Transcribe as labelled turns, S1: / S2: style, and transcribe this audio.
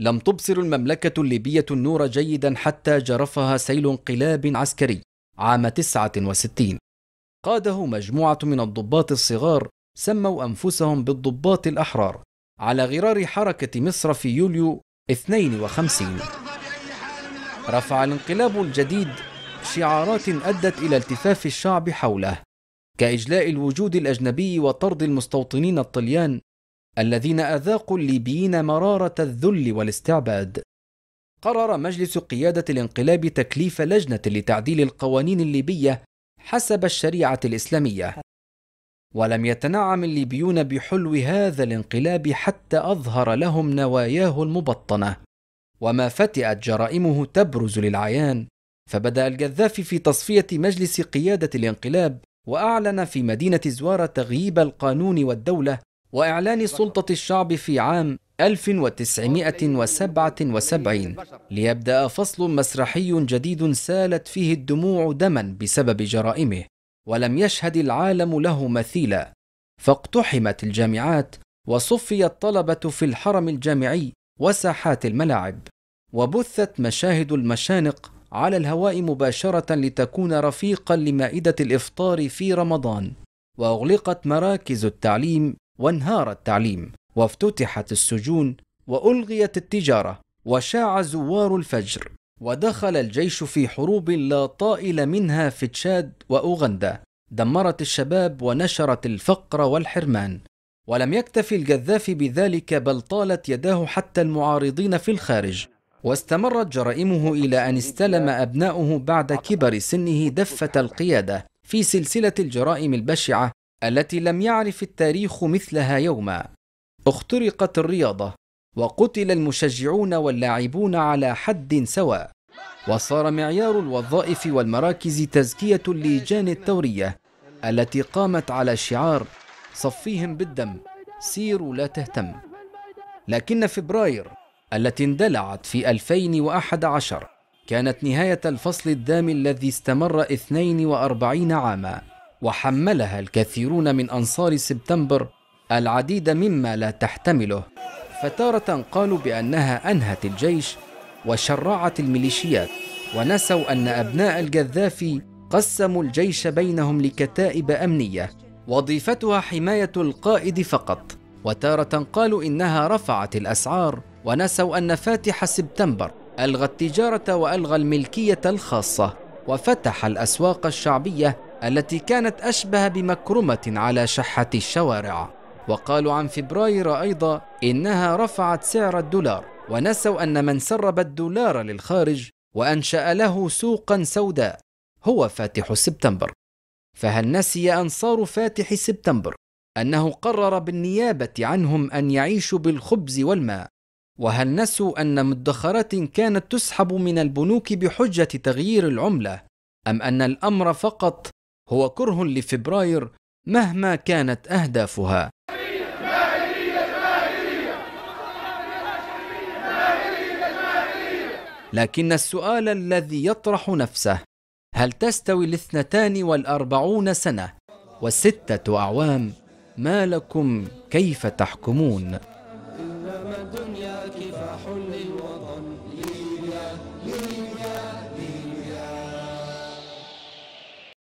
S1: لم تبصر المملكة الليبية النور جيدا حتى جرفها سيل انقلاب عسكري عام 69 قاده مجموعة من الضباط الصغار سموا أنفسهم بالضباط الأحرار على غرار حركة مصر في يوليو 52 رفع الانقلاب الجديد شعارات أدت إلى التفاف الشعب حوله كإجلاء الوجود الأجنبي وطرد المستوطنين الطليان الذين أذاقوا الليبيين مرارة الذل والاستعباد. قرر مجلس قيادة الانقلاب تكليف لجنة لتعديل القوانين الليبية حسب الشريعة الإسلامية. ولم يتنعم الليبيون بحلو هذا الانقلاب حتى أظهر لهم نواياه المبطنة. وما فتئت جرائمه تبرز للعيان، فبدأ الجذافي في تصفية مجلس قيادة الانقلاب وأعلن في مدينة زوارة تغييب القانون والدولة وإعلان سلطة الشعب في عام 1977 ليبدأ فصل مسرحي جديد سالت فيه الدموع دما بسبب جرائمه ولم يشهد العالم له مثيلا فاقتحمت الجامعات وصفي الطلبة في الحرم الجامعي وساحات الملاعب وبثت مشاهد المشانق على الهواء مباشرة لتكون رفيقا لمائدة الإفطار في رمضان وأغلقت مراكز التعليم وانهار التعليم وافتتحت السجون والغيت التجاره وشاع زوار الفجر ودخل الجيش في حروب لا طائل منها في تشاد واوغندا دمرت الشباب ونشرت الفقر والحرمان ولم يكتف القذافي بذلك بل طالت يداه حتى المعارضين في الخارج واستمرت جرائمه الى ان استلم ابناؤه بعد كبر سنه دفه القياده في سلسله الجرائم البشعه التي لم يعرف التاريخ مثلها يوما اخترقت الرياضه وقتل المشجعون واللاعبون على حد سواء وصار معيار الوظائف والمراكز تزكيه اللجان الثوريه التي قامت على شعار صفيهم بالدم سيروا لا تهتم لكن فبراير التي اندلعت في 2011 كانت نهاية الفصل الدام الذي استمر 42 عاما وحملها الكثيرون من أنصار سبتمبر العديد مما لا تحتمله فتارة قالوا بأنها أنهت الجيش وشرعت الميليشيات ونسوا أن أبناء الجذافي قسموا الجيش بينهم لكتائب أمنية وظيفتها حماية القائد فقط وتارة قالوا إنها رفعت الأسعار ونسوا أن فاتح سبتمبر ألغى التجارة وألغى الملكية الخاصة وفتح الأسواق الشعبية التي كانت أشبه بمكرمة على شحة الشوارع وقالوا عن فبراير أيضا إنها رفعت سعر الدولار ونسوا أن من سرب الدولار للخارج وأنشأ له سوقا سوداء هو فاتح سبتمبر فهل نسي أنصار فاتح سبتمبر أنه قرر بالنيابة عنهم أن يعيشوا بالخبز والماء وهل نسوا أن مدخرات كانت تسحب من البنوك بحجة تغيير العملة أم أن الأمر فقط هو كره لفبراير مهما كانت أهدافها لكن السؤال الذي يطرح نفسه هل تستوي الاثنتان والأربعون سنة والستة أعوام ما لكم كيف تحكمون إنما الدنيا كفاح للوطن ليبيا ليبيا